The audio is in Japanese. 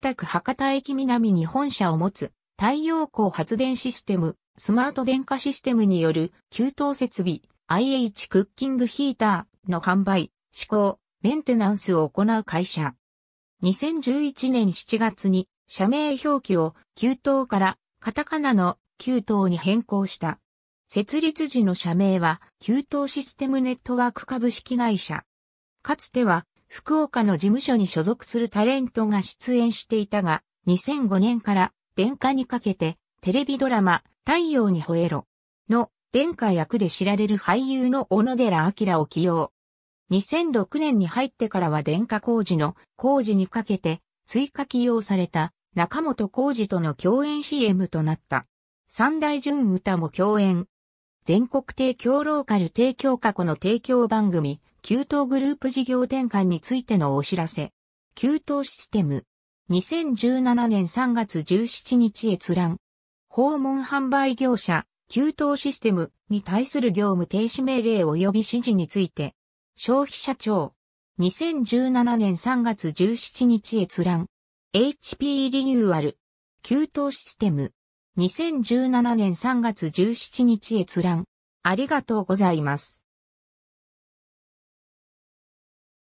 北区博多駅南に本社を持つ太陽光発電システム、スマート電化システムによる給湯設備 IH クッキングヒーターの販売、施行、メンテナンスを行う会社。2011年7月に社名表記を給湯からカタカナの給湯に変更した。設立時の社名は給湯システムネットワーク株式会社。かつては福岡の事務所に所属するタレントが出演していたが、2005年から殿下にかけてテレビドラマ太陽に吠えろの殿下役で知られる俳優の小野寺明を起用。2006年に入ってからは殿下工事の工事にかけて追加起用された中本工事との共演 CM となった。三大純歌も共演。全国提供ローカル提供過去の提供番組、給湯グループ事業転換についてのお知らせ。給湯システム。2017年3月17日閲覧。訪問販売業者、給湯システムに対する業務停止命令及び指示について。消費者庁。2017年3月17日閲覧。HP リニューアル。給湯システム。2017年3月17日閲覧。ありがとうございます。